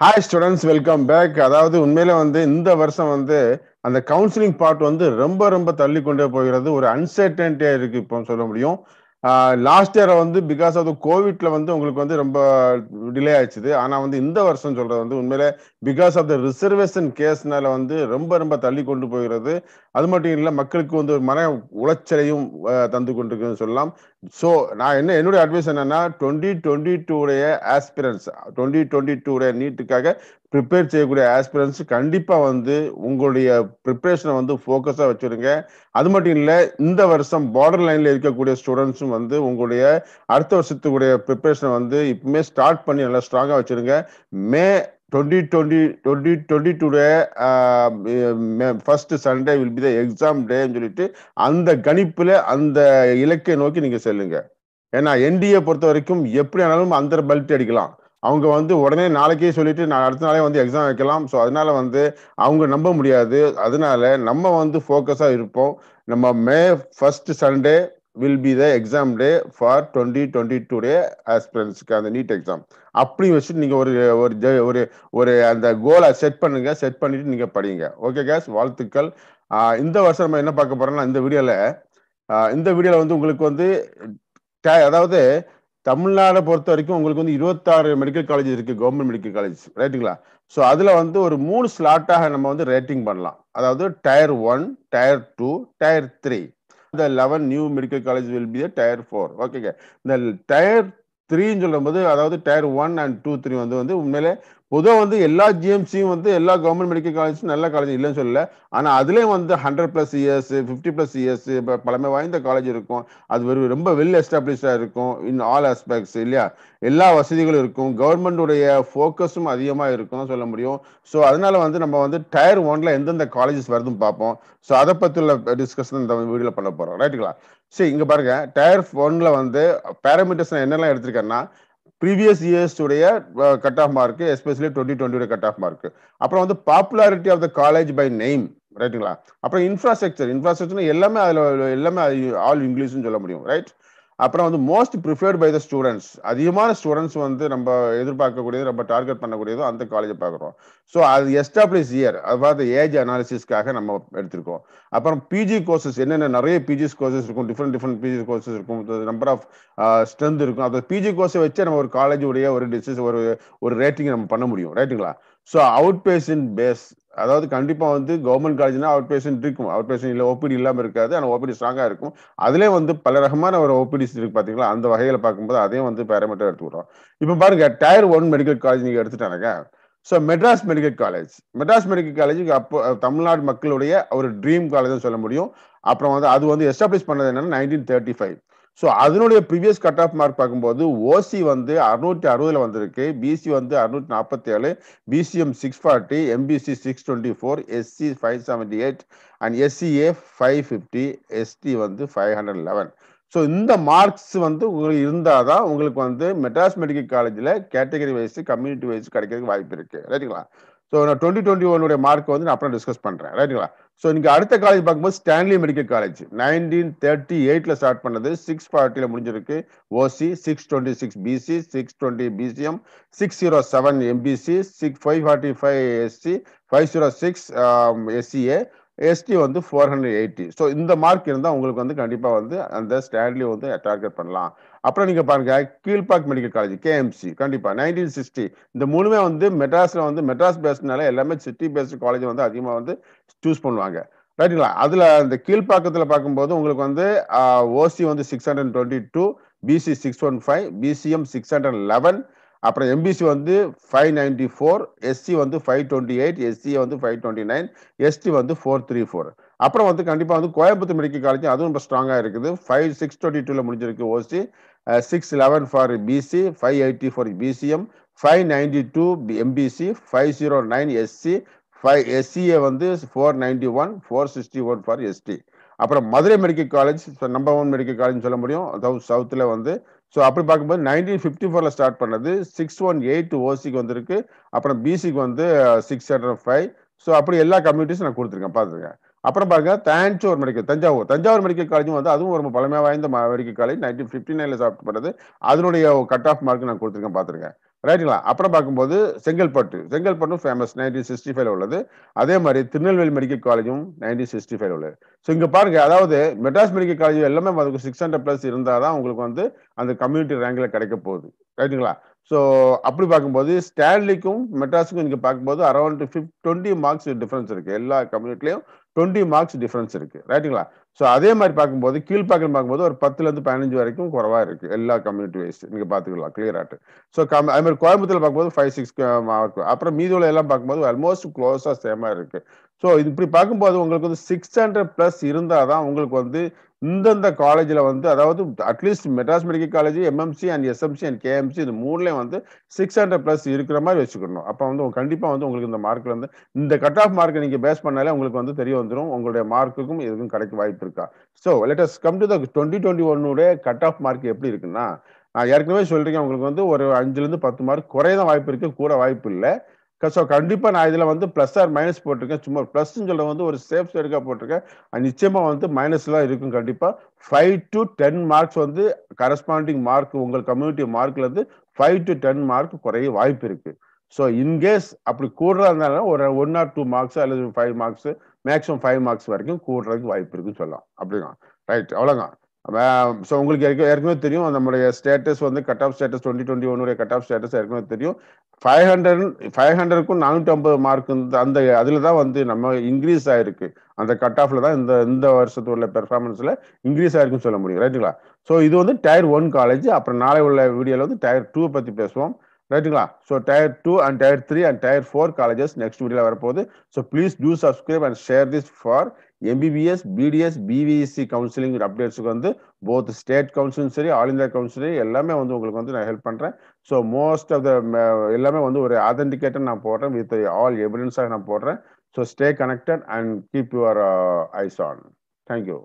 hi students welcome back அதாவது உண்மையில வந்து இந்த வருஷம் வந்து அந்த கவுன்சிலிங் பார்ட் வந்து ரொம்ப ரொம்ப தள்ளி கொண்டே போகிறது ஒரு அன்சர்டன்டியா இருக்கு இப்போ சொல்ல முடியும் லாஸ்ட் இயரை வந்து பிகாஸ் ஆஃப் கோவிட்ல வந்து உங்களுக்கு வந்து ரொம்ப டிலே ஆயிடுச்சு ஆனா வந்து இந்த வருஷம் சொல்றது வந்து உண்மையில பிகாஸ் ஆஃப் த ரிசர்வேஷன் கேஸ்னால வந்து ரொம்ப ரொம்ப தள்ளி கொண்டு போகிறது அது மட்டும் இல்லை மக்களுக்கு வந்து ஒரு மன உளைச்சலையும் தந்து கொண்டிருக்குன்னு சொல்லலாம் ஸோ நான் என்ன என்னுடைய அட்வைஸ் என்னன்னா டுவெண்ட்டி டுவெண்ட்டி டூடைய ஆஸ்பிரன்ஸ் டுவெண்ட்டி டுவெண்ட்டி டூடைய நீட்டுக்காக ப்ரிப்பேர் செய்யக்கூடிய ஆஸ்பிரன்ஸ் கண்டிப்பாக வந்து உங்களுடைய ப்ரிப்ரேஷனை வந்து ஃபோக்கஸாக வச்சுருங்க அது மட்டும் இல்லை இந்த வருஷம் பார்டர் லைனில் இருக்கக்கூடிய ஸ்டூடெண்ட்ஸும் வந்து உங்களுடைய அடுத்த வருஷத்துக்குடைய ப்ரிப்ரேஷனை வந்து இப்பவுமே ஸ்டார்ட் பண்ணி நல்லா ஸ்ட்ராங்காக வச்சுருங்க May twenty twenty first Sunday will be the exam டேன்னு சொல்லிட்டு அந்த கணிப்பில் அந்த இலக்கை நோக்கி நீங்கள் செல்லுங்க ஏன்னா என்டிஏ பொறுத்த வரைக்கும் எப்படி ஆனாலும் அந்த பல்ட் அடிக்கலாம் அவங்க வந்து உடனே நாளைக்கே சொல்லிட்டு நான் அடுத்த நாளே வந்து எக்ஸாம் வைக்கலாம் ஸோ அதனால வந்து அவங்க நம்ப முடியாது அதனால நம்ம வந்து ஃபோக்கஸாக இருப்போம் நம்ம May first Sunday will be the exam day for twenty twenty two day ஆஸ்பிரன்ஸ்க்கு அந்த நீட் எக்ஸாம் அப்படி வச்சுட்டு நீங்கள் ஒரு ஒரு ஒரு ஒரு அந்த கோலை செட் பண்ணுங்க செட் பண்ணிட்டு நீங்கள் படிங்க ஓகே கேஸ் வாழ்த்துக்கள் இந்த வருஷம் நம்ம என்ன பார்க்க போறோம்னா இந்த வீடியோவில் இந்த வீடியோவில் வந்து உங்களுக்கு வந்து அதாவது தமிழ்நாடை பொறுத்த வரைக்கும் உங்களுக்கு வந்து இருபத்தாறு மெடிக்கல் காலேஜ் இருக்குது கவர்மெண்ட் மெடிக்கல் காலேஜ் ரைட்டுங்களா ஸோ அதில் வந்து ஒரு மூணு ஸ்லாட்டாக நம்ம வந்து ரேட்டிங் பண்ணலாம் அதாவது tier one tier two tier three the eleven new medical college will be the tier four ஓகேங்க இந்த டயர் த்ரீன்னு சொல்லும்போது அதாவது tier one and two three வந்து வந்து உண்மையிலே பொதுவாக வந்து எல்லா ஜிஎம்சியும் வந்து எல்லா கவர்மெண்ட் மெடிக்கல் காலேஜும் நல்ல காலேஜ் இல்லைன்னு சொல்லல ஆனால் அதுலேயும் வந்து hundred plus years fifty plus years பழமை வாய்ந்த காலேஜ் இருக்கும் அது வெறும் ரொம்ப வெல் எஸ்டாப்ளிஷ்டாக இருக்கும் இன் ஆல் ஆஸ்பெக்ட்ஸ் இல்லையா எல்லா வசதிகளும் இருக்கும் கவர்மெண்டுடைய ஃபோக்கஸும் அதிகமாக இருக்கும்னு சொல்ல முடியும் ஸோ அதனால வந்து நம்ம வந்து டயர் ஒன்ல எந்தெந்த காலேஜஸ் வருதுன்னு பார்ப்போம் ஸோ அதை பற்றியுள்ள டிஸ்கஷன் இந்த வீடியோவில் பண்ண போகிறோம் ரைட்டுங்களா சரி இங்கே பாருங்க டயர் ஒன்ல வந்து பேராமீட்டர்ஸ் என்னெல்லாம் எடுத்திருக்கேன்னா ப்ரீவியஸ் இயர்ஸுடைய cut off mark especially twenty டுவெண்ட்டியோட கட் ஆஃப் மார்க் அப்புறம் வந்து popularity of the college by name ரைட்டுங்களா அப்புறம் இன்ஃப்ராஸ்ட்ரக்சர் இன்ஃப்ராஸ்ட்ரக்சர் எல்லாமே அதில் எல்லாமே ஆல் இங்கிலீஷ்னு சொல்ல முடியும் ரைட் அப்புறம் வந்து most preferred by the students அதிகமான ஸ்டூடெண்ட்ஸ் வந்து நம்ம எதிர்பார்க்கக்கூடியது நம்ம டார்கெட் பண்ணக்கூடியதோ அந்த காலேஜை பார்க்குறோம் ஸோ அது எஸ்டாப்ளிஷ் இயர் அதாவது ஏஜ் அனாலிசிஸ்க்காக நம்ம எடுத்திருக்கோம் அப்புறம் பிஜி கோர்சஸ் என்னென்ன நிறைய பிஜிஸ் கோர்சஸ் இருக்கும் டிஃப்ரெண்ட் டிஃப்ரெண்ட் பிஜி கோர்சஸ் இருக்கும் நம்பர் ஆஃப் ஸ்ட்ரென்த் இருக்கும் அந்த பிஜி கோர்ஸை வச்சு நம்ம ஒரு காலேஜுடைய ஒரு டிசிஸ் ஒரு ஒரு ரேட்டிங் நம்ம பண்ண முடியும் ரைட்டுங்களா ஸோ அவுட் பேஷன் பேஸ் அதாவது கண்டிப்பாக வந்து கவர்மெண்ட் காலேஜ்னா அவுட் பேஷன் இருக்கும் அவுட் பேஷன் இல்லை ஓபிடி இல்லாமல் இருக்காது ஆனால் ஓபிடி ஸ்ட்ராங்காக இருக்கும் அதுலேயே வந்து பல ரகமான ஒரு ஓபிடிஸ் இருக்கு பார்த்தீங்களா அந்த வகையில் பார்க்கும்போது அதையும் வந்து பேரமீட்டர் எடுத்துக்கிறோம் இப்போ பாருங்க டயர் ஒன் மெடிக்கல் காலேஜ் நீங்கள் எடுத்துட்டானுங்க so Madras medical college Madras medical college அப்போ தமிழ்நாடு மக்களுடைய ஒரு ட்ரீம் காலேஜ் சொல்ல முடியும் அப்புறம் வந்து அது வந்து எஸ்டாப்ளிஷ் பண்ணது என்னன்னா நைன்டீன் தேர்ட்டி ஃபைவ் ஸோ அதனுடைய ப்ரீவியஸ் கட் ஆஃப் மார்க் பார்க்கும்போது ஓசி வந்து அறுநூற்றி அறுபதில் வந்திருக்கு பிசி வந்து அறுநூற்றி நாற்பத்தி ஏழு BCM six forty MBC six twenty four SC five seventy eight and SCA five fifty ST வந்து ஃபைவ் ஹண்ட்ரட் லெவன் ஸோ இந்த மார்க்ஸ் வந்து உங்களுக்கு இருந்தால் தான் உங்களுக்கு வந்து மெட்ராஸ் மெடிக்கல் காலேஜில் கேட்டகரி வைஸ் கம்யூனிட்டி வைஸ் கிடைக்கிறதுக்கு வாய்ப்பு இருக்குது ரைட்டுங்களா ஸோ நான் டுவெண்ட்டி டுவெண்ட்டி ஒன்னுடைய மார்க் வந்து நான் அப்புறம் டிஸ்கஸ் பண்ணுறேன் ரைட்டுங்களா ஸோ நீங்கள் அடுத்த காலேஜ் பார்க்கும்போது Stanley medical college nineteen thirty எயிட்டில் ஸ்டார்ட் பண்ணது சிக்ஸ் ஃபார்ட்டியில் முடிஞ்சிருக்கு OC six twenty six BC six twenty BCM six zero seven MBC six five forty five SC five zero six SCA ST வந்து four hundred eighty so இந்த mark இருந்தால் உங்களுக்கு வந்து கண்டிப்பாக வந்து அந்த ஸ்டாண்ட்லேயும் வந்து டார்கெட் பண்ணலாம் அப்புறம் நீங்கள் பாருங்க கீழ்பாக் மெடிக்கல் காலேஜ் கேஎம்சி கண்டிப்பாக நைன்டீன் சிக்ஸ்டி இந்த மூணுமே வந்து மெட்ராஸில் வந்து மெட்ராஸ் பேஸ்னால எல்லாமே சிட்டி பேஸ்டு காலேஜ் வந்து அதிகமாக வந்து சூஸ் பண்ணுவாங்க ரைட்டுங்களா அதில் இந்த கீழ்ப்பாக்கத்தில் பார்க்கும்போது உங்களுக்கு வந்து ஓசி வந்து six hundred twenty two BC six one five BCM six hundred eleven அப்புறம் எம்பிசி வந்து ஃபைவ் நைன்டி ஃபோர் எஸ்சி வந்து ஃபைவ் டுவெண்ட்டி எயிட் எஸ்சி வந்து ஃபைவ் டுவெண்ட்டி நைன் எஸ்டி வந்து ஃபோர் த்ரீ ஃபோர் அப்புறம் வந்து கண்டிப்பாக வந்து கோயம்புத்தூர் மெடிக்கல் காலேஜ் அதுவும் ரொம்ப ஸ்ட்ராங்காக இருக்குது ஃபைவ் சிக்ஸ் டுவெண்ட்டி டூவில் முடிஞ்சிருக்கு OC six eleven for BC five eighty four BCM five ninety two MBC five zero nine SC five SCA வந்து four ninety one four sixty one for ST அப்புறம் Madurai medical college number one medical college சொல்ல முடியும் அதாவது சவுத்தில் வந்து so அப்படி பார்க்கும்போது nineteen fifty ஃபோரில் ஸ்டார்ட் பண்ணது சிக்ஸ் ஒன் எயிட் ஓசிக்கு வந்திருக்கு அப்புறம் பிசிக்கு வந்து சிக்ஸ் ஹண்ட்ரட் ஃபைவ் ஸோ அப்படி எல்லா கம்யூனிட்டிஸும் நான் கொடுத்துருக்கேன் பார்த்துருக்கேன் அப்புறம் பாருங்க தஞ்சாவூர் மெடிக்கல் தஞ்சாவூர் தஞ்சாவூர் மெடிக்கல் காலேஜும் வந்து அதுவும் ரொம்ப பழமையாக வாய்ந்த மெடிக்கல் காலேஜ் நைன்டீன் ஃபிஃப்டி நைனில் ஸ்டார்ட் பண்ணது அதனுடைய கட் ஆஃப் மார்க் நான் கொடுத்துருக்கேன் பார்த்துருக்கேன் ரைட்டுங்களா அப்புறம் பார்க்கும்போது செங்கல்பட்டு செங்கல்பட்டும் ஃபேமஸ் நைன்டீன் சிக்ஸ்டி ஃபைவ்ல உள்ளது அதே மாதிரி திருநெல்வேலி மெடிக்கல் காலேஜும் நைன்டீன் சிக்ஸ்டி ஃபைவ்ல உள்ளது ஸோ இங்கே பாருங்க அதாவது மெட்ராஸ் மெடிக்கல் காலேஜ் எல்லாமே அதுக்கு சிக்ஸ் ஹண்ட்ரட் ப்ளஸ் இருந்தால் தான் உங்களுக்கு வந்து அந்த கம்யூனிட்டி ரேங்கில் கிடைக்க போகுது ரைட்டுங்களா ஸோ அப்படி பார்க்கும்போது ஸ்டான்லிக்கும் மெட்ராஸுக்கும் இங்கே பார்க்கும்போது around fifteen twenty marks difference இருக்குது எல்லா கம்யூனிட்டிலையும் டுவெண்ட்டி மார்க்ஸ் டிஃப்ரென்ஸ் இருக்குது ரைட்டுங்களா ஸோ அதே மாதிரி பார்க்கும்போது கீழ்ப்பாக்கம் பார்க்கும்போது ஒரு பத்துலேருந்து பதினஞ்சு வரைக்கும் குறவாக இருக்குது எல்லா கம்யூனிட்டி வைஸ் நீங்கள் பார்த்துக்கலாம் கிளியராகிட்டு ஸோ கம் அதுமாதிரி கோயம்புத்தூர் பார்க்கும்போது ஃபைவ் சிக்ஸ் மார்க் அப்புறம் மீதியில் எல்லாம் பார்க்கும்போது ஆல்மோஸ்ட் க்ளோஸாக சேமாக இருக்குது ஸோ இது இப்படி பார்க்கும்போது உங்களுக்கு வந்து சிக்ஸ் ஹண்ட்ரட் ப்ளஸ் இருந்தால் தான் உங்களுக்கு வந்து இந்தந்த காலேஜில் வந்து அதாவது at least Madras medical college MMC and SMC and KMC இது மூணுலேயும் வந்து சிக்ஸ் ஹண்ட்ரட் ப்ளஸ் இருக்கிற மாதிரி வச்சுக்கணும் அப்போ வந்து கண்டிப்பாக வந்து உங்களுக்கு இந்த மார்க்கில் வந்து இந்த கட் ஆஃப் மார்க்கை நீங்கள் பேஸ் பண்ணாலே உங்களுக்கு வந்து தெரிய வந்துடும் உங்களுடைய மார்க்குக்கும் எதுவும் கிடைக்க வாய்ப்பு இருக்கா so let's come to the twenty twenty ஒன்னுடைய கட் ஆஃப் மார்க் எப்படி இருக்குன்னா நான் ஏற்கனவே சொல்கிறீங்க உங்களுக்கு வந்து ஒரு அஞ்சுலேருந்து பத்து மார்க் குறைய வாய்ப்பு இருக்குது கூட வாய்ப்பு இல்லை ஸோ கண்டிப்பாக நான் இதில் வந்து ப்ளஸ் ஆர் மைனஸ் போட்டிருக்கேன் சும்மா ப்ளஸ்ன்னு சொல்ல வந்து ஒரு சேஃப் சைடுக்காக போட்டிருக்கேன் நிச்சயமாக வந்து மைனஸ்லாம் இருக்கும் கண்டிப்பாக ஃபைவ் டு டென் மார்க்ஸ் வந்து கரஸ்பாண்டிங் மார்க் உங்கள் கம்யூனிட்டி மார்க்லேருந்து ஃபைவ் டு டென் மார்க் குறைய வாய்ப்பு இருக்குது ஸோ இன்கேஸ் அப்படி கூடுறதா இருந்தாலும் ஒரு ஒன் ஆர் டூ மார்க்ஸ் அல்லது five marks maximum five marks வரைக்கும் கூடுறதுக்கு வாய்ப்பு இருக்குன்னு சொல்லலாம் அப்படிங்க ரைட் அவ்வளோங்க ஸோ உங்களுக்கு ஏற்கனவே தெரியும் நம்மளுடைய ஸ்டேட்டஸ் வந்து cut off status twenty twenty ஒன்னுடைய கட் ஆஃப் ஸ்டேட்டஸ் ஏற்கனவே தெரியும் ஃபைவ் ஹண்ட்ரட் ஃபைவ் ஹண்ட்ரட்க்கும் நானூற்றி ஐம்பது மார்க் அந்த அதில் தான் வந்து நம்ம இன்க்ரீஸ் ஆயிருக்கு அந்த கட் ஆஃப்ல தான் இந்த இந்த உள்ள பெர்ஃபார்மன்ஸில் இன்க்ரீஸ் ஆயிருக்குன்னு சொல்ல முடியும் ரைட்டுங்களா ஸோ இது வந்து டயர் ஒன் காலேஜ் அப்புறம் நாளை உள்ள வீடியோவில் வந்து டயர் டூ பற்றி பேசுவோம் ரைட்டுங்களா so tier two and tier three and tier four colleges next வீடியோவில் வரப்போகுது so please do subscribe and share this for MBBS BDS BVC counselling அப்டேட்ஸுக்கு வந்து போத் ஸ்டேட் கவுன்சிலும் சரி ஆல் இந்தியா கவுன்சிலும் எல்லாமே வந்து உங்களுக்கு வந்து நான் ஹெல்ப் பண்ணுறேன் ஸோ மோஸ்ட் ஆஃப் த எல்லாமே வந்து ஒரு ஆதென்டிகேட்டட் நான் போடுறேன் வித் ஆல் எவிடன்ஸாக நான் போடுறேன் so stay connected and keep your eyes on thank you